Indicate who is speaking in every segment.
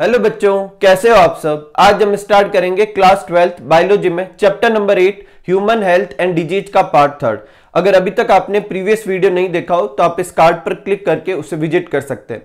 Speaker 1: Hello बच्चों कैसे हो आप सब आज हम स्टार्ट करेंगे क्लास ट्वेल्थ बायोलॉजी में chapter number eight human health and disease का पार्ट थर्ड अगर अभी तक आपने प्रीवियस वीडियो नहीं देखा हो तो आप इस कार्ड पर क्लिक करके उसे विजिट कर सकते हैं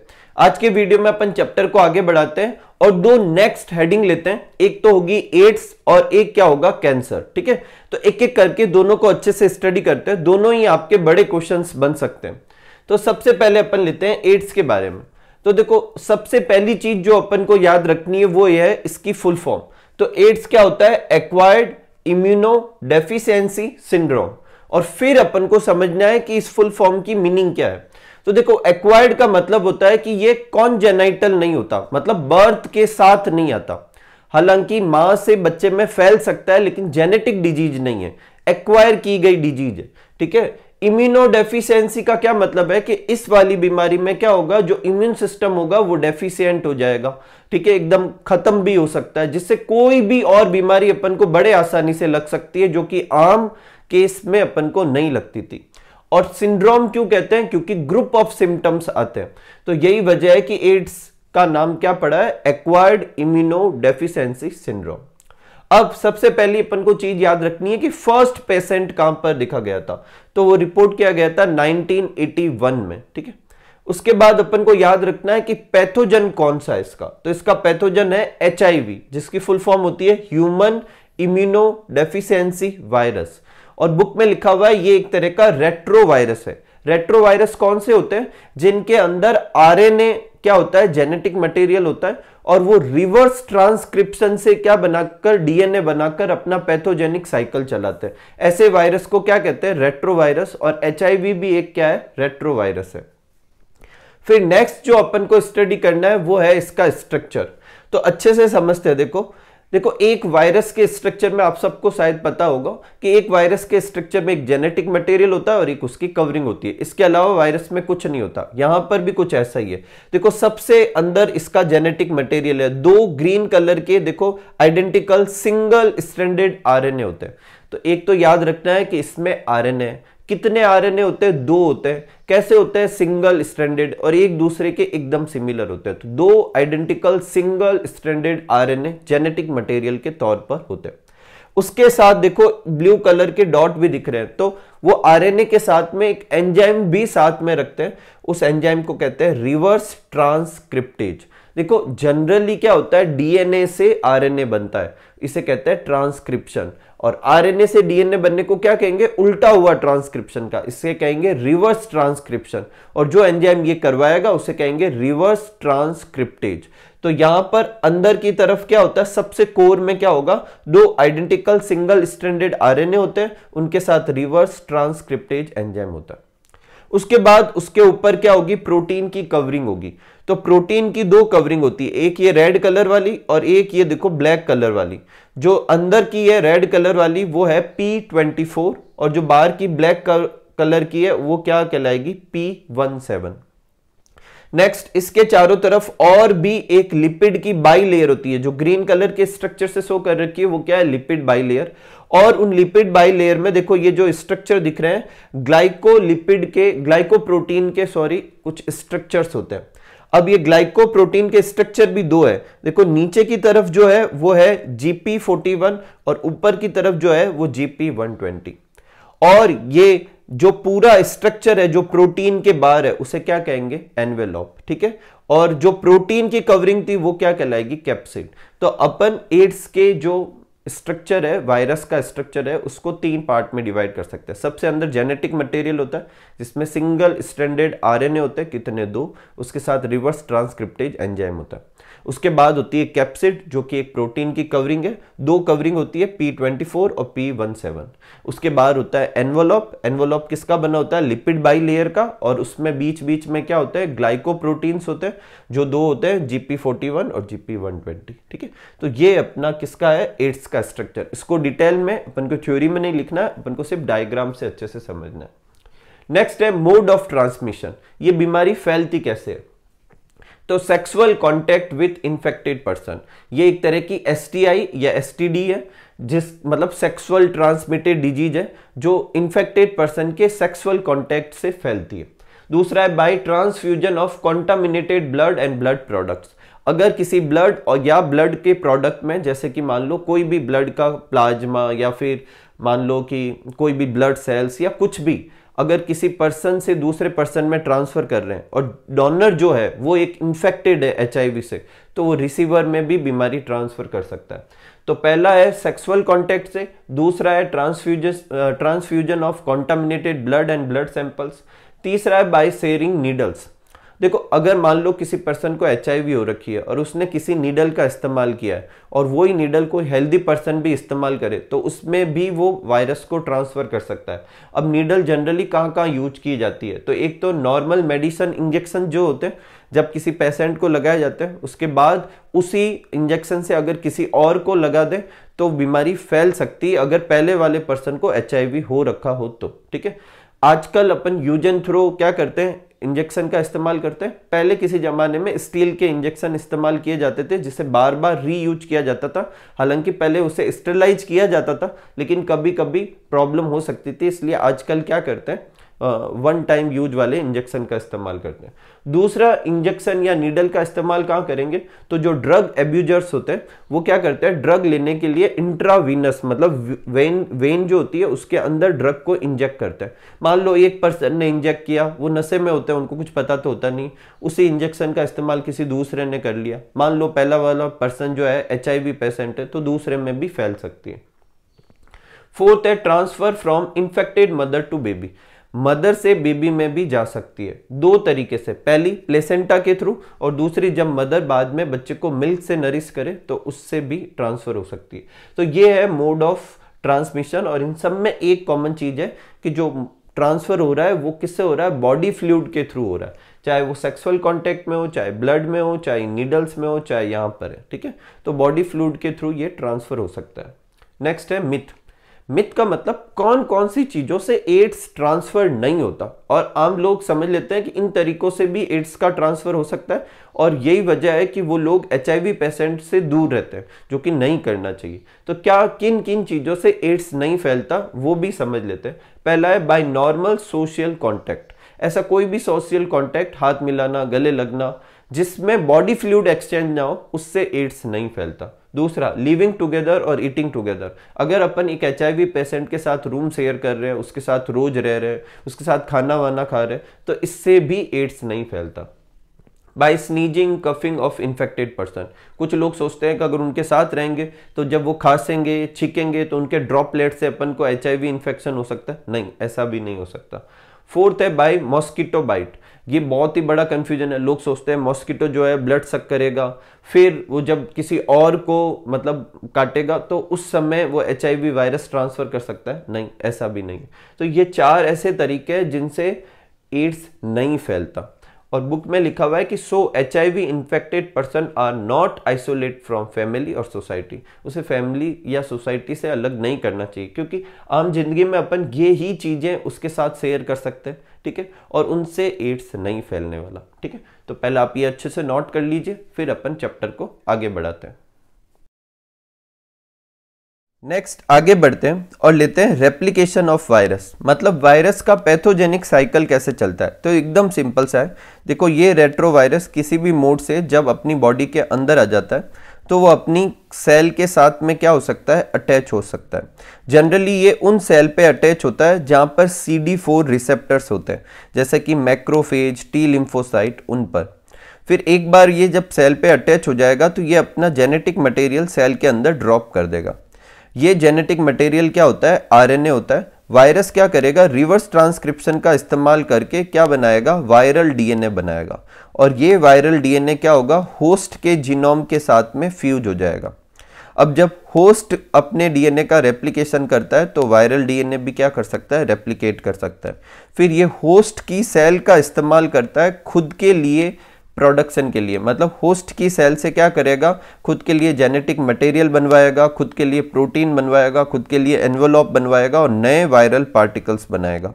Speaker 1: आज के वीडियो में अपन चैप्टर को आगे बढ़ाते हैं और दो नेक्स्ट हेडिंग लेते हैं एक तो होगी एड्स और एक क्या होगा कैंसर ठीक है तो एक एक करके दोनों को अच्छे से स्टडी करते हैं दोनों ही आपके बड़े क्वेश्चन बन सकते हैं तो सबसे पहले अपन लेते हैं एड्स के बारे में तो देखो सबसे पहली चीज जो अपन को याद रखनी है वो ये है इसकी फुल फॉर्म तो एड्स क्या होता है एक्वायर्ड इम्यूनो डेफिशिएंसी सिंड्रोम और फिर अपन को समझना है कि इस फुल फॉर्म की मीनिंग क्या है तो देखो एक्वायर्ड का मतलब होता है कि ये कॉन्जेनाइटल नहीं होता मतलब बर्थ के साथ नहीं आता हालांकि मां से बच्चे में फैल सकता है लेकिन जेनेटिक डिजीज नहीं है एक्वायर की गई डिजीज ठीक है इम्यूनोडेफिशिएंसी का क्या मतलब है कि इस वाली बीमारी में क्या होगा जो इम्यून सिस्टम होगा वो डेफिशियंट हो जाएगा ठीक है एकदम खत्म भी हो सकता है जिससे कोई भी और बीमारी अपन को बड़े आसानी से लग सकती है जो कि आम केस में अपन को नहीं लगती थी और सिंड्रोम क्यों कहते हैं क्योंकि ग्रुप ऑफ सिम्टम्स आते हैं तो यही वजह है कि एड्स का नाम क्या पड़ा है एक्वायर्ड इम्यूनो डेफिशेंसी सिंड्रोम अब सबसे पहले अपन को चीज याद रखनी है कि फर्स्ट पेशेंट कहां पर देखा गया था तो वो रिपोर्ट किया गया था 1981 में ठीक है उसके बाद अपन को याद रखना है कि पैथोजन कौन सा है इसका तो इसका पैथोजन है एच जिसकी फुल फॉर्म होती है ह्यूमन इम्यूनो डेफिशियंसी वायरस और बुक में लिखा हुआ है ये एक तरह का वायरस है रेट्रो वायरस कौन से होते हैं जिनके अंदर आरएनए क्या होता है जेनेटिक मटेरियल होता है और वो रिवर्स ट्रांसक्रिप्शन से क्या बनाकर डीएनए बनाकर अपना पैथोजेनिक साइकिल चलाते हैं ऐसे वायरस को क्या कहते हैं रेट्रोवायरस और एच भी एक क्या है रेट्रोवायरस है फिर नेक्स्ट जो अपन को स्टडी करना है वो है इसका स्ट्रक्चर तो अच्छे से समझते हैं देखो देखो एक वायरस के स्ट्रक्चर में आप सबको शायद पता होगा कि एक वायरस के स्ट्रक्चर में एक जेनेटिक मटेरियल होता है और एक उसकी कवरिंग होती है इसके अलावा वायरस में कुछ नहीं होता यहां पर भी कुछ ऐसा ही है देखो सबसे अंदर इसका जेनेटिक मटेरियल है दो ग्रीन कलर के देखो आइडेंटिकल सिंगल स्टैंडर्ड आरएनए होते हैं तो एक तो याद रखना है कि इसमें आर कितने आरएनए होते हैं दो होते हैं कैसे होते हैं सिंगल स्टैंडर्ड और एक दूसरे के एकदम सिमिलर होते हैं तो दो identical single stranded RNA genetic material के तौर पर होते हैं उसके साथ देखो ब्लू कलर के डॉट भी दिख रहे हैं तो वो आरएनए के साथ में एक एंजाइम भी साथ में रखते हैं उस एंजाइम को कहते हैं रिवर्स ट्रांसक्रिप्टेज देखो जनरली क्या होता है डीएनए से आरएनए बनता है इसे कहते हैं ट्रांसक्रिप्शन और आरएनए से डीएनए बनने को क्या कहेंगे उल्टा हुआ ट्रांसक्रिप्शन का इसे कहेंगे रिवर्स ट्रांसक्रिप्शन और जो एंजाइम ये करवाएगा उसे कहेंगे रिवर्स ट्रांसक्रिप्टेज तो यहां पर अंदर की तरफ क्या होता है सबसे कोर में क्या होगा दो आइडेंटिकल सिंगल स्टैंडर्ड आरएनए होते हैं उनके साथ रिवर्स ट्रांसक्रिप्टेज एंजाइम होता है उसके बाद उसके ऊपर क्या होगी प्रोटीन की कवरिंग होगी तो प्रोटीन की दो कवरिंग होती है एक ये रेड कलर वाली और एक ये देखो ब्लैक कलर वाली जो अंदर की है रेड कलर वाली वो है पी ट्वेंटी फोर और जो बाहर की ब्लैक कलर की है वो क्या कहलाएगी पी वन सेवन नेक्स्ट इसके चारों तरफ और भी एक लिपिड की बाई लेयर होती है जो ग्रीन कलर के स्ट्रक्चर से शो कर रखी है वो क्या है लिपिड बाई लेयर और उन लिपिड बाई लेयर में देखो ये जो स्ट्रक्चर दिख रहे हैं ग्लाइकोलिपिड के ग्लाइकोप्रोटीन के सॉरी कुछ स्ट्रक्चर्स होते हैं अब ये ग्लाइकोप्रोटीन के स्ट्रक्चर भी दो है देखो नीचे की तरफ जो है वो है जीपी फोर्टी वन और ऊपर की तरफ जो है वो जीपी वन ट्वेंटी और ये जो पूरा स्ट्रक्चर है जो प्रोटीन के बाहर है उसे क्या कहेंगे एनवेलॉप ठीक है और जो प्रोटीन की कवरिंग थी वो क्या कहलाएगी कैप्सिड तो अपन एड्स के जो स्ट्रक्चर है वायरस का स्ट्रक्चर है उसको तीन पार्ट में डिवाइड कर सकते हैं सबसे अंदर जेनेटिक मटेरियल होता है जिसमें सिंगल स्टैंडर्ड आरएनए होता है कितने दो उसके साथ रिवर्स ट्रांसक्रिप्टेज एंजाइम होता है उसके बाद होती है कैप्सिड जो कि एक प्रोटीन की कवरिंग है दो कवरिंग होती है पी ट्वेंटी फोर और पी वन सेवन उसके बाद होता है एनवोलॉप एनवोलॉप किसका बना होता है लिपिड बाई लेयर का और उसमें बीच बीच में क्या होता है ग्लाइकोप्रोटीन्स होते हैं जो दो होते हैं जीपी फोर्टी वन और जीपी वन ट्वेंटी ठीक है तो ये अपना किसका है एड्स का स्ट्रक्चर इसको डिटेल में अपन को थ्योरी में नहीं लिखना है अपन को सिर्फ डायग्राम से अच्छे से समझना है नेक्स्ट है मोड ऑफ ट्रांसमिशन ये बीमारी फैलती कैसे है तो sexual contact with infected person ये एक तरह की एस या एस है जिस मतलब सेक्सुअल ट्रांसमिटेड डिजीज है जो इन्फेक्टेड पर्सन के सेक्सुअल कॉन्टेक्ट से फैलती है दूसरा है by transfusion of contaminated blood and blood products अगर किसी ब्लड और या ब्लड के प्रोडक्ट में जैसे कि मान लो कोई भी ब्लड का प्लाज्मा या फिर मान लो कि कोई भी ब्लड सेल्स या कुछ भी अगर किसी पर्सन से दूसरे पर्सन में ट्रांसफ़र कर रहे हैं और डोनर जो है वो एक इन्फेक्टेड है एच से तो वो रिसीवर में भी बीमारी ट्रांसफ़र कर सकता है तो पहला है सेक्सुअल कॉन्टेक्ट से दूसरा है transfusion transfusion of contaminated blood and blood samples तीसरा है बाय शेयरिंग नीडल्स देखो अगर मान लो किसी पर्सन को एच हो रखी है और उसने किसी नीडल का इस्तेमाल किया है और वही नीडल को हेल्दी पर्सन भी इस्तेमाल करे तो उसमें भी वो वायरस को ट्रांसफ़र कर सकता है अब नीडल जनरली कहाँ कहाँ यूज की जाती है तो एक तो नॉर्मल मेडिसन इंजेक्शन जो होते हैं जब किसी पेशेंट को लगाया जाता है उसके बाद उसी इंजेक्शन से अगर किसी और को लगा दे तो बीमारी फैल सकती है अगर पहले वाले पर्सन को एच हो रखा हो तो ठीक है आजकल अपन यूज एंड थ्रो क्या करते हैं इंजेक्शन का इस्तेमाल करते हैं पहले किसी ज़माने में स्टील के इंजेक्शन इस्तेमाल किए जाते थे जिसे बार बार रीयूज किया जाता था हालांकि पहले उसे स्टरलाइज किया जाता था लेकिन कभी कभी प्रॉब्लम हो सकती थी इसलिए आजकल क्या करते हैं वन टाइम यूज वाले इंजेक्शन का इस्तेमाल करते हैं दूसरा इंजेक्शन या नीडल का इस्तेमाल कहाँ करेंगे तो जो ड्रग एब्यूजर्स होते हैं वो क्या करते हैं ड्रग लेने के लिए इंट्रावीनस मतलब वेन वेन जो होती है उसके अंदर ड्रग को इंजेक्ट करते हैं मान लो एक पर्सन ने इंजेक्ट किया वो नशे में होते हैं उनको कुछ पता तो होता नहीं उसी इंजेक्शन का इस्तेमाल किसी दूसरे ने कर लिया मान लो पहला वाला पर्सन जो है एच पेशेंट है तो दूसरे में भी फैल सकती है फोर्थ है transfer from infected mother to baby mother से बेबी में भी जा सकती है दो तरीके से पहली प्लेसेंटा के थ्रू और दूसरी जब मदर बाद में बच्चे को मिल्क से नरिश करे तो उससे भी ट्रांसफर हो सकती है तो ये है मोड ऑफ ट्रांसमिशन और इन सब में एक कॉमन चीज है कि जो ट्रांसफर हो रहा है वो किससे हो रहा है बॉडी फ्लूड के थ्रू हो रहा है चाहे वो सेक्सुअल कॉन्टेक्ट में हो चाहे ब्लड में हो चाहे नीडल्स में हो चाहे यहाँ पर है ठीक है तो बॉडी फ्लूड के थ्रू ये ट्रांसफर हो सकता है नेक्स्ट है मिथ मिथ का मतलब कौन कौन सी चीज़ों से एड्स ट्रांसफ़र नहीं होता और आम लोग समझ लेते हैं कि इन तरीकों से भी एड्स का ट्रांसफ़र हो सकता है और यही वजह है कि वो लोग एच पेशेंट से दूर रहते हैं जो कि नहीं करना चाहिए तो क्या किन किन चीज़ों से एड्स नहीं फैलता वो भी समझ लेते हैं पहला है बाय नॉर्मल सोशल कॉन्टैक्ट ऐसा कोई भी सोशल कॉन्टैक्ट हाथ मिलाना गले लगना जिसमें बॉडी फ्लूड एक्सचेंज ना हो उससे एड्स नहीं फैलता दूसरा लिविंग टुगेदर और ईटिंग टुगेदर अगर अपन एक एच पेशेंट के साथ रूम शेयर कर रहे हैं उसके साथ रोज रह रहे हैं उसके साथ खाना वाना खा रहे हैं तो इससे भी एड्स नहीं फैलता by sneezing coughing of infected person कुछ लोग सोचते हैं कि अगर उनके साथ रहेंगे तो जब वो खांसेंगे छिकेंगे तो उनके ड्रॉपलेट से अपन को एच आई इन्फेक्शन हो सकता है नहीं ऐसा भी नहीं हो सकता फोर्थ है बाई मॉस्किटो बाइट ये बहुत ही बड़ा कन्फ्यूजन है लोग सोचते हैं मॉस्किटो जो है ब्लड सक करेगा फिर वो जब किसी और को मतलब काटेगा तो उस समय वो एच वायरस ट्रांसफ़र कर सकता है नहीं ऐसा भी नहीं तो ये चार ऐसे तरीके हैं जिनसे एड्स नहीं फैलता और बुक में लिखा हुआ है कि so H I V infected person are not isolate from family और सोसाइटी उसे फैमिली या सोसाइटी से अलग नहीं करना चाहिए क्योंकि आम जिंदगी में अपन ये ही चीज़ें उसके साथ शेयर कर सकते हैं ठीक है और उनसे एड्स नहीं फैलने वाला ठीक है तो पहले आप ये अच्छे से नोट कर लीजिए फिर अपन चैप्टर को आगे बढ़ाते हैं नेक्स्ट आगे बढ़ते हैं और लेते हैं रेप्लिकेशन ऑफ वायरस मतलब वायरस का पैथोजेनिक साइकिल कैसे चलता है तो एकदम सिंपल सा है देखो ये रेट्रो वायरस किसी भी मोड से जब अपनी बॉडी के अंदर आ जाता है तो वो अपनी सेल के साथ में क्या हो सकता है अटैच हो सकता है जनरली ये उन सेल पे अटैच होता है जहाँ पर सी डी फोर रिसेप्टर्स होते हैं जैसे कि मैक्रोफेज टी लिम्फोसाइट उन पर फिर एक बार ये जब सेल पे अटैच हो जाएगा तो ये अपना जेनेटिक मटेरियल सेल के अंदर ड्रॉप कर देगा ये जेनेटिक मटेरियल क्या होता है आरएनए होता है वायरस क्या करेगा रिवर्स ट्रांसक्रिप्शन का इस्तेमाल करके क्या बनाएगा वायरल डीएनए बनाएगा और ये वायरल डीएनए क्या होगा होस्ट के जीनोम के साथ में फ्यूज हो जाएगा अब जब होस्ट अपने डीएनए का रेप्लिकेशन करता है तो वायरल डीएनए भी क्या कर सकता है रेप्लिकेट कर सकता है फिर ये होस्ट की सेल का इस्तेमाल करता है खुद के लिए प्रोडक्शन के लिए मतलब होस्ट की सेल से क्या करेगा खुद के लिए जेनेटिक मटेरियल बनवाएगा खुद के लिए प्रोटीन बनवाएगा खुद के लिए एनवलॉप बनवाएगा और नए वायरल पार्टिकल्स बनाएगा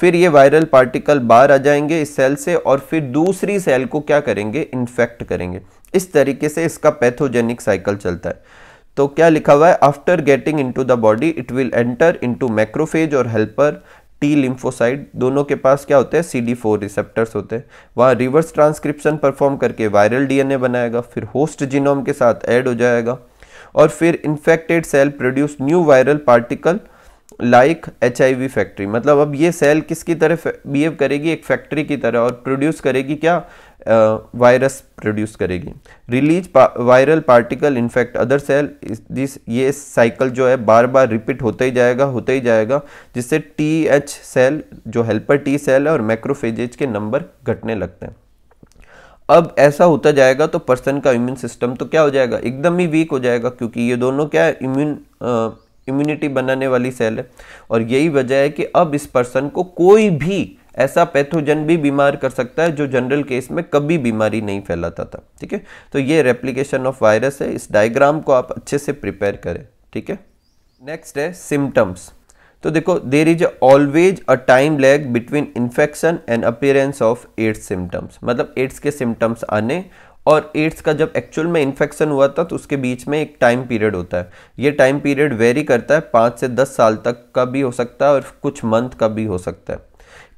Speaker 1: फिर ये वायरल पार्टिकल बाहर आ जाएंगे इस सेल से और फिर दूसरी सेल को क्या करेंगे इन्फेक्ट करेंगे इस तरीके से इसका पैथोजेनिक साइकिल चलता है तो क्या लिखा हुआ है after getting into the body it will enter into macrophage और हेल्पर टी लिम्फोसाइड दोनों के पास क्या होते हैं सी डी फोर रिसेप्टर्स होते हैं वहाँ रिवर्स ट्रांसक्रिप्शन परफॉर्म करके वायरल डीएनए बनाएगा फिर होस्ट जीनोम के साथ ऐड हो जाएगा और फिर infected cell produce new viral particle like H factory मतलब अब ये सेल किसकी तरह बिहेव करेगी एक फैक्ट्री की तरह और प्रोड्यूस करेगी क्या वायरस प्रोड्यूस करेगी release viral particle infect other cell this ये साइकिल जो है बार बार रिपीट होता ही जाएगा होता ही जाएगा जिससे टी एच सेल जो हेल्पर टी सेल है और मैक्रोफेजेज के नंबर घटने लगते हैं अब ऐसा होता जाएगा तो पर्सन का इम्यून सिस्टम तो क्या हो जाएगा एकदम ही वीक हो जाएगा क्योंकि ये दोनों क्या है इम्यून इम्यूनिटी बनाने वाली सेल है और यही वजह है कि अब इस पर्सन को कोई भी ऐसा पैथोजन भी बीमार कर सकता है जो जनरल केस में कभी बीमारी नहीं फैलाता था ठीक है तो ये रेप्लीकेशन ऑफ वायरस है इस डायग्राम को आप अच्छे से प्रिपेयर करें ठीक है नेक्स्ट है सिम्टम्स तो देखो there is always a time lag between infection and appearance of AIDS symptoms मतलब एड्स के सिम्टम्स आने और एड्स का जब एक्चुअल में इन्फेक्शन हुआ था तो उसके बीच में एक टाइम पीरियड होता है ये टाइम पीरियड वेरी करता है पाँच से दस साल तक का भी हो सकता है और कुछ मंथ का भी हो सकता है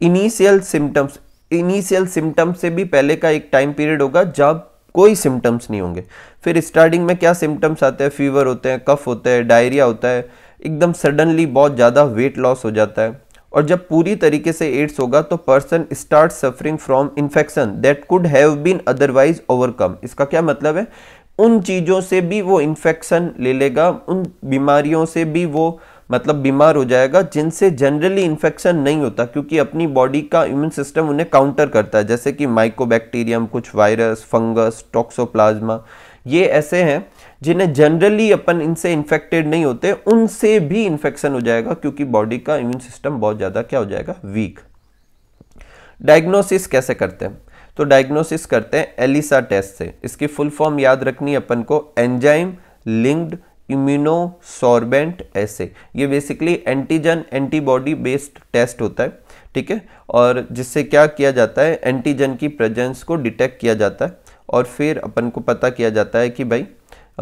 Speaker 1: इनिशियल सिम्टम्स इनिशियल सिम्टम्स से भी पहले का एक टाइम पीरियड होगा जब कोई सिम्टम्स नहीं होंगे फिर स्टार्टिंग में क्या सिम्टम्स आते हैं फीवर होते हैं कफ होते हैं डायरिया होता है एकदम सडनली बहुत ज़्यादा वेट लॉस हो जाता है और जब पूरी तरीके से एड्स होगा तो person start suffering from infection that could have been otherwise overcome इसका क्या मतलब है उन चीज़ों से भी वो इन्फेक्शन ले लेगा उन बीमारियों से भी वो मतलब बीमार हो जाएगा जिनसे जनरली इन्फेक्शन नहीं होता क्योंकि अपनी बॉडी का इम्यून सिस्टम उन्हें काउंटर करता है जैसे कि माइकोबैक्टीरियम कुछ वायरस फंगस टॉक्सोप्लाज्मा ये ऐसे हैं जिन्हें जनरली अपन इनसे इन्फेक्टेड नहीं होते उनसे भी इन्फेक्शन हो जाएगा क्योंकि बॉडी का इम्यून सिस्टम बहुत ज़्यादा क्या हो जाएगा वीक डायग्नोसिस कैसे करते हैं तो डायग्नोसिस करते हैं एलिसा टेस्ट से इसकी फुल फॉर्म याद रखनी है अपन को एंजाइम लिंक्ड इम्यूनोसॉर्बेंट ऐसे ये basically antigen antibody based test होता है ठीक है और जिससे क्या किया जाता है एंटीजन की प्रेजेंस को डिटेक्ट किया जाता है और फिर अपन को पता किया जाता है कि भाई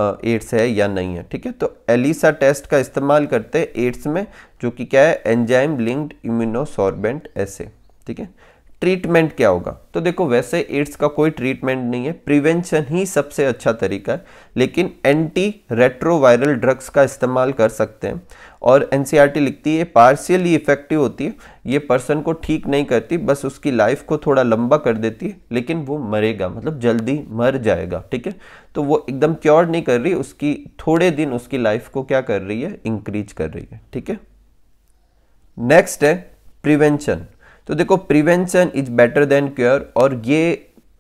Speaker 1: एड्स है या नहीं है ठीक है तो एलिसा टेस्ट का इस्तेमाल करते हैं एड्स में जो कि क्या है एंजाइम लिंक्ड इम्यूनोसॉर्बेंट ऐसे ठीक है ट्रीटमेंट क्या होगा तो देखो वैसे एड्स का कोई ट्रीटमेंट नहीं है प्रिवेंशन ही सबसे अच्छा तरीका है लेकिन एंटी रेट्रोवायरल ड्रग्स का इस्तेमाल कर सकते हैं और एन e लिखती है पार्शियली इफेक्टिव होती है ये पर्सन को ठीक नहीं करती बस उसकी लाइफ को थोड़ा लंबा कर देती है लेकिन वो मरेगा मतलब जल्दी मर जाएगा ठीक है तो वो एकदम क्योर नहीं कर रही उसकी थोड़े दिन उसकी लाइफ को क्या कर रही है इंक्रीज कर रही है ठीक है नेक्स्ट है प्रिवेंशन तो देखो prevention is better than cure और ये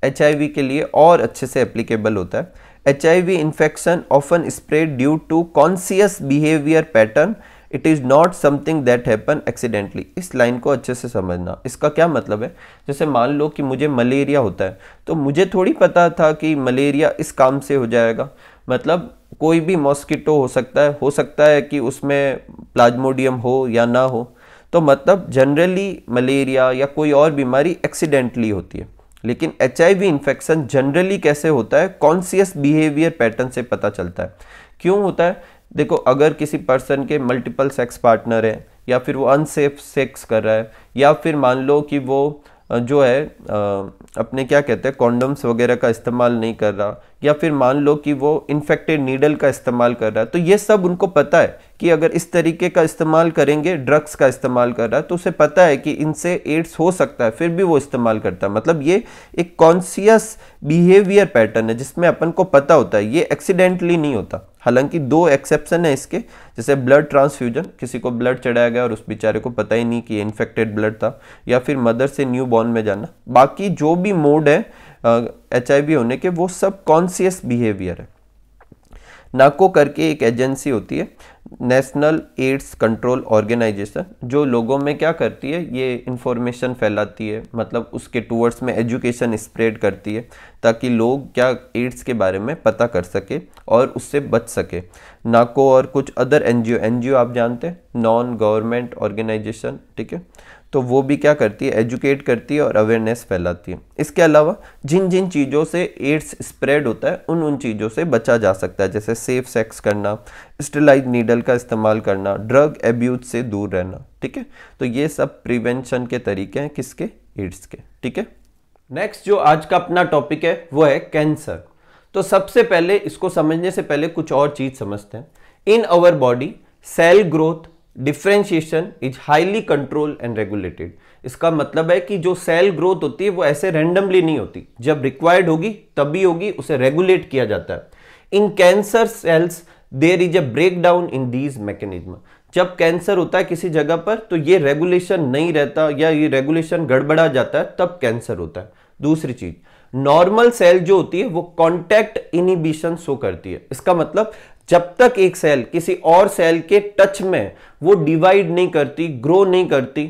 Speaker 1: एच के लिए और अच्छे से एप्लीकेबल होता है H I V infection often spread due to conscious behaviour pattern it is not something that happen accidentally इस लाइन को अच्छे से समझना इसका क्या मतलब है जैसे मान लो कि मुझे मलेरिया होता है तो मुझे थोड़ी पता था कि मलेरिया इस काम से हो जाएगा मतलब कोई भी मॉस्किटो हो सकता है हो सकता है कि उसमें प्लाज्मोडियम हो या ना हो तो मतलब जनरली मलेरिया या कोई और बीमारी एक्सीडेंटली होती है लेकिन एच इन्फेक्शन जनरली कैसे होता है कॉन्सियस बिहेवियर पैटर्न से पता चलता है क्यों होता है देखो अगर किसी पर्सन के मल्टीपल सेक्स पार्टनर है या फिर वो अनसेफ सेक्स कर रहा है या फिर मान लो कि वो जो है अपने क्या कहते हैं कॉन्डम्स वगैरह का इस्तेमाल नहीं कर रहा या फिर मान लो कि वो इन्फेक्टेड नीडल का इस्तेमाल कर रहा है तो ये सब उनको पता है कि अगर इस तरीके का इस्तेमाल करेंगे ड्रग्स का इस्तेमाल कर रहा है तो उसे पता है कि इनसे एड्स हो सकता है फिर भी वो इस्तेमाल करता है मतलब ये एक कॉन्सियस बिहेवियर पैटर्न है जिसमें अपन को पता होता है ये एक्सीडेंटली नहीं होता हालांकि दो एक्सेप्शन है इसके जैसे ब्लड ट्रांसफ्यूजन किसी को ब्लड चढ़ाया गया और उस बेचारे को पता ही नहीं कि इन्फेक्टेड ब्लड था या फिर मदर से न्यू बॉर्न में जाना बाकी जो भी मोड है एच होने के वो सब कॉन्सियस बिहेवियर है नाको करके एक एजेंसी होती है नेशनल एड्स कंट्रोल ऑर्गेनाइजेशन जो लोगों में क्या करती है ये इन्फॉर्मेशन फैलाती है मतलब उसके टूवर्ड्स में एजुकेशन स्प्रेड करती है ताकि लोग क्या एड्स के बारे में पता कर सके और उससे बच सके नाको और कुछ अदर एनजीओ एनजीओ आप जानते हैं नॉन गवर्नमेंट ऑर्गेनाइजेशन ठीक है तो वो भी क्या करती है एजुकेट करती है और अवेयरनेस फैलाती है इसके अलावा जिन जिन चीज़ों से एड्स स्प्रेड होता है उन उन चीज़ों से बचा जा सकता है जैसे सेफ सेक्स करना स्टेलाइज नीडल का इस्तेमाल करना ड्रग एब्यूज से दूर रहना ठीक है तो ये सब प्रिवेंशन के तरीके हैं किसके एड्स के ठीक है नेक्स्ट जो आज का अपना टॉपिक है वो है कैंसर तो सबसे पहले इसको समझने से पहले कुछ और चीज समझते हैं in our body cell growth differentiation is highly control and regulated इसका मतलब है कि जो सेल ग्रोथ होती है वो ऐसे रेंडमली नहीं होती जब रिक्वायर्ड होगी तभी होगी उसे रेगुलेट किया जाता है in cancer cells there is a break down in these mechanism जब कैंसर होता है किसी जगह पर तो ये रेगुलेशन नहीं रहता या ये रेगुलेशन गड़बड़ा जाता है तब कैंसर होता है दूसरी चीज नॉर्मल सेल जो होती है वो कॉन्टैक्ट इनिबिशन शो करती है इसका मतलब जब तक एक सेल किसी और सेल के टच में वो डिवाइड नहीं करती ग्रो नहीं करती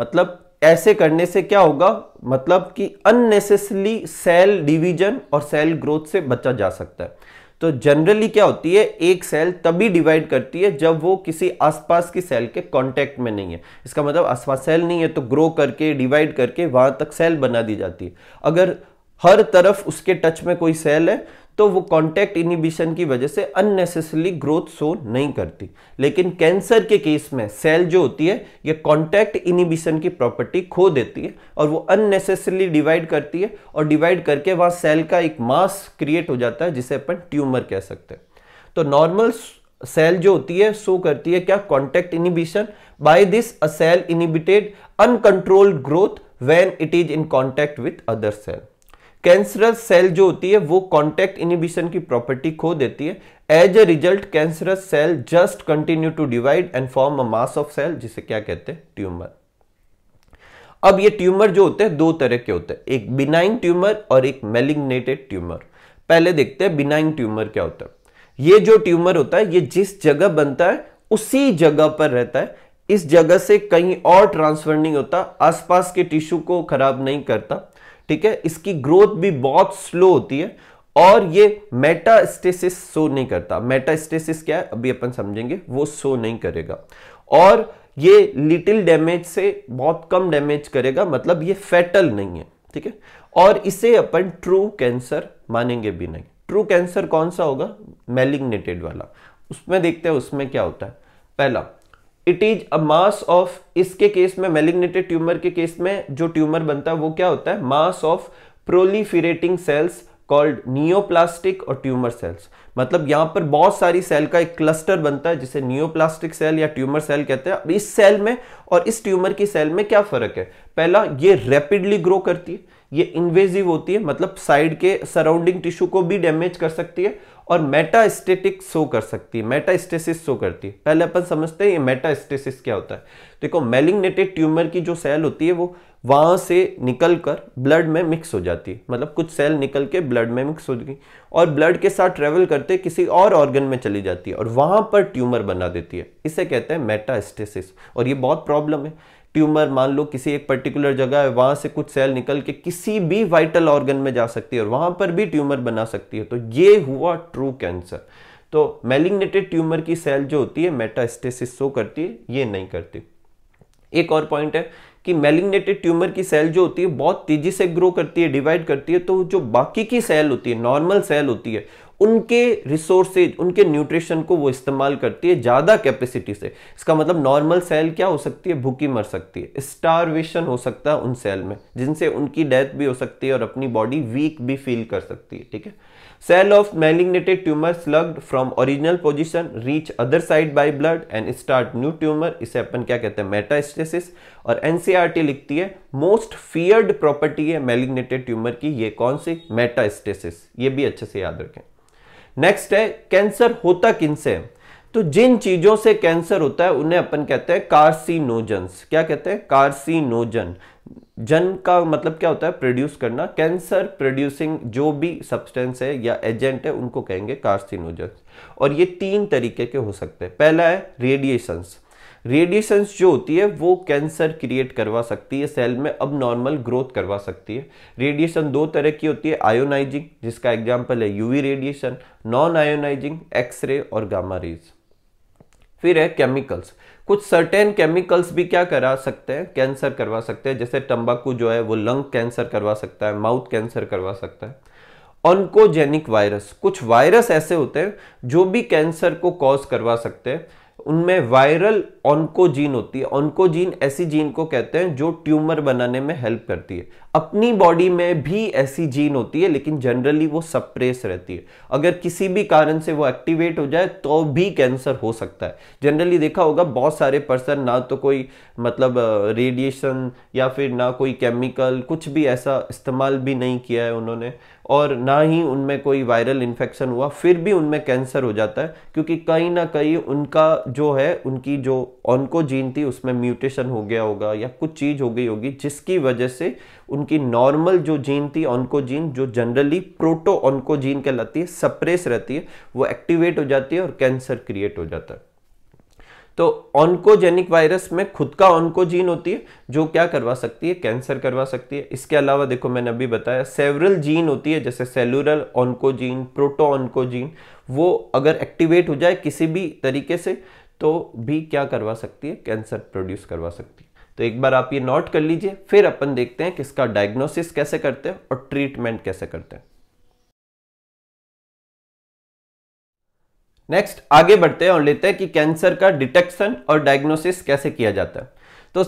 Speaker 1: मतलब ऐसे करने से क्या होगा मतलब कि अननेसेसरी सेल डिवीजन और सेल ग्रोथ से बचा जा सकता है तो जनरली क्या होती है एक सेल तभी डिवाइड करती है जब वो किसी आसपास की सेल के कांटेक्ट में नहीं है इसका मतलब आसपास सेल नहीं है तो ग्रो करके डिवाइड करके वहां तक सेल बना दी जाती है अगर हर तरफ उसके टच में कोई सेल है तो वो कॉन्टैक्ट इनिबिशन की वजह से अननेसेसरली ग्रोथ शो नहीं करती लेकिन कैंसर के केस में सेल जो होती है ये कॉन्टैक्ट इनिबिशन की प्रॉपर्टी खो देती है और वो अननेसेसरली डिवाइड करती है और डिवाइड करके वहाँ सेल का एक मास क्रिएट हो जाता है जिसे अपन ट्यूमर कह सकते हैं तो नॉर्मल सेल जो होती है शो करती है क्या contact inhibition by this a cell inhibited uncontrolled growth when it is in contact with other cell cancerous cell जो होती है वो कॉन्टैक्ट इनिबिशन की प्रॉपर्टी खो देती है as a result cancerous cell just continue to divide and form a mass of cell जिसे क्या कहते हैं ट्यूमर अब ये ट्यूमर जो होते हैं दो तरह के होते हैं एक बिनाइन ट्यूमर और एक मेलिग्नेटेड ट्यूमर पहले देखते हैं बिनाइन ट्यूमर क्या होता है ये जो ट्यूमर होता है ये जिस जगह बनता है उसी जगह पर रहता है इस जगह से कहीं और ट्रांसफर नहीं होता आसपास के टिश्यू को खराब नहीं करता ठीक है इसकी ग्रोथ भी बहुत स्लो होती है और ये मेटास्टेसिस सो नहीं करता मेटास्टेसिस क्या है अभी अपन समझेंगे वो शो नहीं करेगा और ये लिटिल डैमेज से बहुत कम डैमेज करेगा मतलब ये फैटल नहीं है ठीक है और इसे अपन ट्रू कैंसर मानेंगे भी नहीं ट्रू कैंसर कौन सा होगा मेलिग्नेटेड वाला उसमें देखते हैं उसमें क्या होता है पहला it is a mass of इसके केस में मेलिग्नेटेड ट्यूमर के केस में जो ट्यूमर बनता है वो क्या होता है mass of proliferating cells called neoplastic और ट्यूमर सेल्स मतलब यहां पर बहुत सारी सेल का एक क्लस्टर बनता है जिसे नियोप्लास्टिक सेल या ट्यूमर सेल कहते हैं अब इस सेल में और इस ट्यूमर की सेल में क्या फर्क है पहला ये रैपिडली ग्रो करती है ये इन्वेजिव होती है मतलब साइड के सराउंडिंग टिश्यू को भी डैमेज कर सकती है और मेटास्टेटिक शो कर सकती है मेटास्टेसिस शो करती है पहले अपन समझते हैं ये मेटास्टेसिस क्या होता है देखो मेलिग्नेटेड ट्यूमर की जो सेल होती है वो वहाँ से निकल कर ब्लड में मिक्स हो जाती है मतलब कुछ सेल निकल के ब्लड में मिक्स हो गई और ब्लड के साथ ट्रेवल करते किसी और ऑर्गन में चली जाती है और वहाँ पर ट्यूमर बना देती है इसे कहते हैं मेटास्टेसिस और ये बहुत प्रॉब्लम है ट्यूमर मान लो किसी एक पर्टिकुलर जगह है वहां से कुछ सेल निकल के किसी भी वाइटल ऑर्गन में जा सकती है और वहां पर भी ट्यूमर बना सकती है तो ये हुआ ट्रू कैंसर तो मेलिग्नेटेड ट्यूमर की सेल जो होती है मेटास्टेसिस शो करती है ये नहीं करती एक और पॉइंट है कि मेलिग्नेटेड ट्यूमर की सेल जो होती है बहुत तेजी से ग्रो करती है डिवाइड करती है तो जो बाकी की सेल होती है नॉर्मल सेल होती है उनके रिसोर्सेज उनके न्यूट्रिशन को वो इस्तेमाल करती है ज़्यादा कैपेसिटी से इसका मतलब नॉर्मल सेल क्या हो सकती है भूखी मर सकती है स्टारवेशन हो सकता है उन सेल में जिनसे उनकी डेथ भी हो सकती है और अपनी बॉडी वीक भी फील कर सकती है ठीक है cell of malignant tumour sloughed from original position reach other side by blood and start new tumour इसे अपन क्या कहते हैं मेटास्टेसिस और एनसीआर e लिखती है मोस्ट फियर्ड प्रॉपर्टी है मैलिग्नेटेड ट्यूमर की ये कौन सी मेटास्टेसिस ये भी अच्छे से याद रखें नेक्स्ट है कैंसर होता किनसे तो जिन चीजों से कैंसर होता है उन्हें अपन कहते हैं कार्सिनोजन्स क्या कहते हैं कार्सिनोजन जन का मतलब क्या होता है प्रोड्यूस करना कैंसर प्रोड्यूसिंग जो भी सब्सटेंस है या एजेंट है उनको कहेंगे कार्सिनोजन और ये तीन तरीके के हो सकते हैं पहला है रेडिएशंस रेडिएशन जो होती है वो कैंसर क्रिएट करवा सकती है सेल में अब नॉर्मल ग्रोथ करवा सकती है रेडिएशन दो तरह की होती है आयोनाइजिंग जिसका एग्जाम्पल है UV radiation non ionising X ray और गामा रेज फिर है केमिकल्स कुछ सर्टेन केमिकल्स भी क्या करा सकते हैं कैंसर करवा सकते हैं जैसे तंबाकू जो है वो लंग कैंसर करवा सकता है माउथ कैंसर करवा सकता है ऑनकोजेनिक वायरस कुछ वायरस ऐसे होते हैं जो भी कैंसर को कॉज करवा सकते हैं उनमें वायरल ऑन्कोजीन होती है ऑन्कोजीन ऐसी जीन को कहते हैं जो ट्यूमर बनाने में हेल्प करती है अपनी बॉडी में भी ऐसी जीन होती है लेकिन जनरली वो सप्रेस रहती है अगर किसी भी कारण से वो एक्टिवेट हो जाए तो भी कैंसर हो सकता है जनरली देखा होगा बहुत सारे पर्सन ना तो कोई मतलब रेडिएशन या फिर ना कोई केमिकल कुछ भी ऐसा इस्तेमाल भी नहीं किया है उन्होंने और ना ही उनमें कोई वायरल इन्फेक्शन हुआ फिर भी उनमें कैंसर हो जाता है क्योंकि कहीं ना कहीं उनका जो है उनकी जो ऑनको जीन थी उसमें म्यूटेशन हो गया होगा या कुछ चीज़ हो गई होगी जिसकी वजह से उनकी नॉर्मल जो जीन थी ऑनको जीन जो जनरली प्रोटो ऑनको जीन कहलाती है सप्रेस रहती है वो एक्टिवेट हो जाती है और कैंसर क्रिएट हो जाता है तो ऑन्कोजेनिक वायरस में खुद का ऑन्कोजीन होती है जो क्या करवा सकती है कैंसर करवा सकती है इसके अलावा देखो मैंने अभी बताया सेवरल जीन होती है जैसे सेलुरल ऑन्कोजीन प्रोटो ऑन्कोजीन वो अगर एक्टिवेट हो जाए किसी भी तरीके से तो भी क्या करवा सकती है कैंसर प्रोड्यूस करवा सकती है तो एक बार आप ये नोट कर लीजिए फिर अपन देखते हैं कि इसका डायग्नोसिस कैसे करते हैं और ट्रीटमेंट कैसे करते हैं नेक्स्ट आगे बढ़ते हैं और लेते हैं कि कैंसर का डिटेक्शन और डायग्नोसिस कैसे किया जाता है तो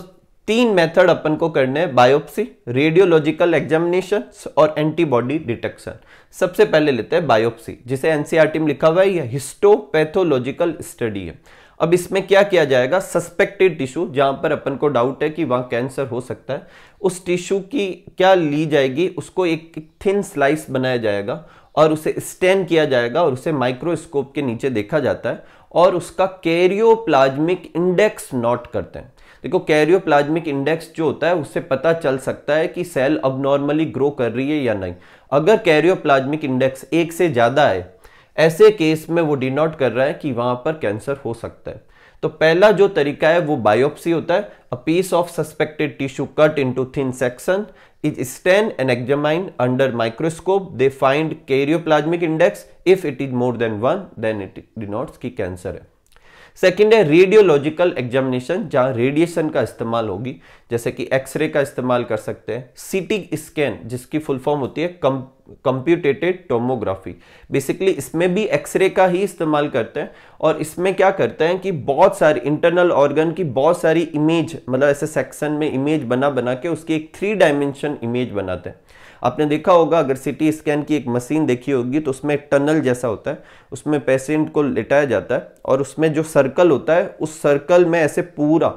Speaker 1: तीन मेथड अपन को करने हैं बायोप्सी रेडियोलॉजिकल एग्जामिनेशन और एंटीबॉडी डिटेक्शन सबसे पहले लेते हैं बायोप्सी जिसे एनसीआरटी e में लिखा हुआ है यह हिस्टोपैथोलॉजिकल स्टडी है अब इसमें क्या किया जाएगा सस्पेक्टेड टिश्यू जहां पर अपन को डाउट है कि वहां कैंसर हो सकता है उस टिश्यू की क्या ली जाएगी उसको एक थिन स्लाइस बनाया जाएगा और उसे स्टैन किया जाएगा और उसे माइक्रोस्कोप के नीचे देखा जाता है और उसका कैरियोप्लाज्मिक इंडेक्स नोट करते हैं देखो कैरियोप्लाज्मिक इंडेक्स जो होता है उससे पता चल सकता है कि सेल अब नॉर्मली ग्रो कर रही है या नहीं अगर कैरियोप्लाज्मिक इंडेक्स एक से ज़्यादा है ऐसे केस में वो डिनोट कर रहा है कि वहां पर कैंसर हो सकता है तो पहला जो तरीका है वो बायोप्सी होता है a piece of suspected tissue cut into thin section is stained and examine under microscope, they find karyoplasmic index. If it is more than 1, then it denotes ki cancer hai. Second है radiological examination जहाँ radiation का इस्तेमाल होगी जैसे कि x ray का इस्तेमाल कर सकते हैं सीटी स्कैन जिसकी फुल फॉर्म होती है कम कंप्यूटेटेड टोमोग्राफी बेसिकली इसमें भी एक्सरे का ही इस्तेमाल करते हैं और इसमें क्या करते हैं कि बहुत सारी इंटरनल ऑर्गन की बहुत सारी इमेज मतलब ऐसे सेक्शन में इमेज बना बना के उसकी एक थ्री डायमेंशन इमेज बनाते हैं आपने देखा होगा अगर सिटी स्कैन की एक मशीन देखी होगी तो उसमें एक टनल जैसा होता है उसमें पेशेंट को लेटाया जाता है और उसमें जो सर्कल होता है उस सर्कल में ऐसे पूरा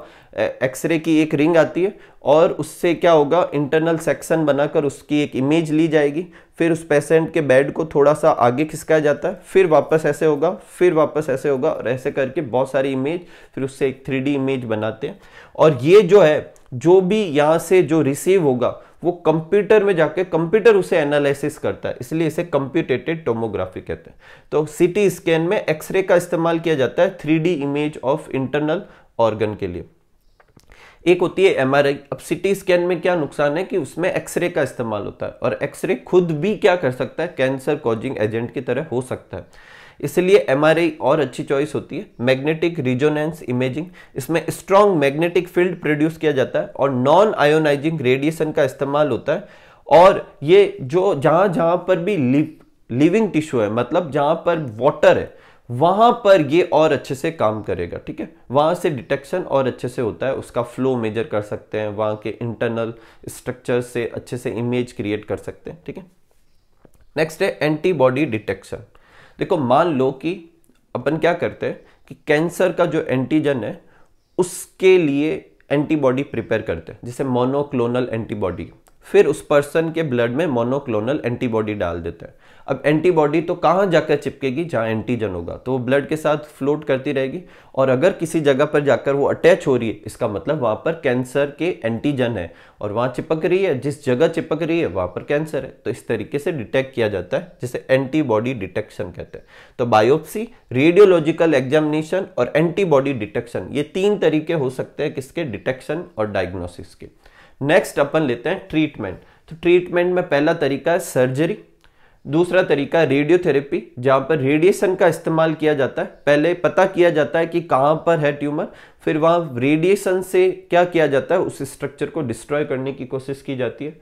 Speaker 1: एक्सरे की एक रिंग आती है और उससे क्या होगा इंटरनल सेक्शन बनाकर उसकी एक इमेज ली जाएगी फिर उस पेशेंट के बेड को थोड़ा सा आगे खिसकाया जाता है फिर वापस ऐसे होगा फिर वापस ऐसे होगा और ऐसे करके बहुत सारी इमेज फिर उससे एक थ्री इमेज बनाते हैं और ये जो है जो भी यहाँ से जो रिसीव होगा वो कंप्यूटर में जाके कंप्यूटर उसे एनालिसिस करता है इसलिए इसे कंप्यूटेटेड टोमोग्राफी कहते हैं तो सिटी स्कैन में एक्सरे का इस्तेमाल किया जाता है three image of internal organ के लिए एक होती है एमआरआई अब सिटी स्कैन में क्या नुकसान है कि उसमें एक्सरे का इस्तेमाल होता है और एक्सरे खुद भी क्या कर सकता है कैंसर कॉजिंग एजेंट की तरह हो सकता है इसलिए एम और अच्छी चॉइस होती है मैग्नेटिक रिजोनेंस इमेजिंग इसमें स्ट्रॉन्ग मैग्नेटिक फील्ड प्रोड्यूस किया जाता है और नॉन आयोनाइजिंग रेडिएशन का इस्तेमाल होता है और ये जो जहाँ जहाँ पर भी लिविंग टिश्यू है मतलब जहाँ पर वाटर है वहां पर ये और अच्छे से काम करेगा ठीक है वहां से डिटेक्शन और अच्छे से होता है उसका फ्लो मेजर कर सकते हैं वहां के इंटरनल स्ट्रक्चर से अच्छे से इमेज क्रिएट कर सकते हैं ठीक है नेक्स्ट है एंटीबॉडी डिटेक्शन देखो मान लो कि अपन क्या करते हैं कि कैंसर का जो एंटीजन है उसके लिए एंटीबॉडी प्रिपेयर करते हैं जिसे मोनोक्लोनल एंटीबॉडी फिर उस पर्सन के ब्लड में मोनोक्लोनल एंटीबॉडी डाल देते हैं अब एंटीबॉडी तो कहाँ जाकर चिपकेगी जहाँ एंटीजन होगा तो वो ब्लड के साथ फ्लोट करती रहेगी और अगर किसी जगह पर जाकर वो अटैच हो रही है इसका मतलब वहाँ पर कैंसर के एंटीजन है और वहाँ चिपक रही है जिस जगह चिपक रही है वहाँ पर कैंसर है तो इस तरीके से डिटेक्ट किया जाता है जिसे एंटीबॉडी डिटेक्शन कहते हैं तो बायोप्सी रेडियोलॉजिकल एग्जामिनेशन और एंटीबॉडी डिटेक्शन ये तीन तरीके हो सकते हैं किसके डिटेक्शन और डायग्नोसिस के नेक्स्ट अपन लेते हैं ट्रीटमेंट तो ट्रीटमेंट में पहला तरीका है सर्जरी दूसरा तरीका रेडियोथेरेपी जहाँ पर रेडिएशन का इस्तेमाल किया जाता है पहले पता किया जाता है कि कहाँ पर है ट्यूमर फिर वहाँ रेडिएशन से क्या किया जाता है उस स्ट्रक्चर को डिस्ट्रॉय करने की कोशिश की जाती है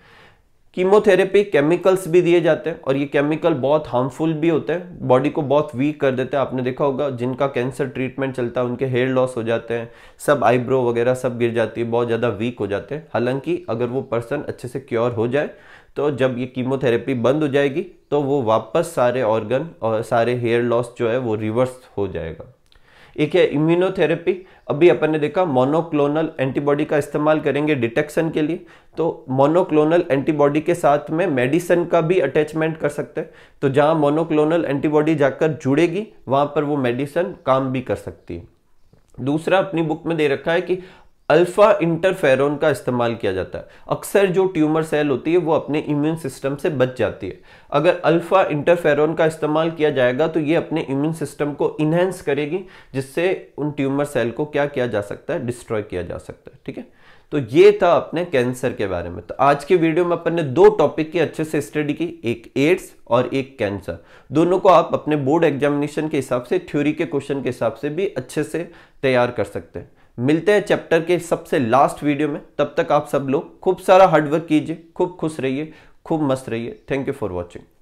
Speaker 1: कीमोथेरेपी केमिकल्स भी दिए जाते हैं और ये केमिकल बहुत हार्मफुल भी होते हैं बॉडी को बहुत वीक कर देते हैं आपने देखा होगा जिनका कैंसर ट्रीटमेंट चलता है उनके हेयर लॉस हो जाते हैं सब आईब्रो वगैरह सब गिर जाती है बहुत ज़्यादा वीक हो जाते हैं हालांकि अगर वो पर्सन अच्छे से क्योर हो जाए तो जब ये कीमोथेरेपी बंद हो जाएगी तो वो वापस सारे ऑर्गन और सारे हेयर लॉस जो है वो रिवर्स हो जाएगा एक है इम्यूनोथेरेपी अभी अपन ने देखा मोनोक्लोनल एंटीबॉडी का इस्तेमाल करेंगे डिटेक्शन के लिए तो मोनोक्लोनल एंटीबॉडी के साथ में मेडिसिन का भी अटैचमेंट कर सकते हैं तो जहां मोनोक्लोनल एंटीबॉडी जाकर जुड़ेगी वहां पर वो मेडिसिन काम भी कर सकती है दूसरा अपनी बुक में दे रखा है कि अल्फा इंटरफेरोन का इस्तेमाल किया जाता है अक्सर जो ट्यूमर सेल होती है वो अपने इम्यून सिस्टम से बच जाती है अगर अल्फा इंटरफेरोन का इस्तेमाल किया जाएगा तो ये अपने इम्यून सिस्टम को इन्हेंस करेगी जिससे उन ट्यूमर सेल को क्या किया जा सकता है डिस्ट्रॉय किया जा सकता है ठीक है तो ये था अपने कैंसर के बारे में तो आज के वीडियो में अपन ने दो टॉपिक की अच्छे से स्टडी की एक एड्स और एक कैंसर दोनों को आप अपने बोर्ड एग्जामिनेशन के हिसाब से थ्योरी के क्वेश्चन के हिसाब से भी अच्छे से तैयार कर सकते हैं मिलते हैं चैप्टर के सबसे लास्ट वीडियो में तब तक आप सब लोग खूब सारा हार्डवर्क कीजिए खूब खुश रहिए खूब मस्त रहिए थैंक यू फॉर वॉचिंग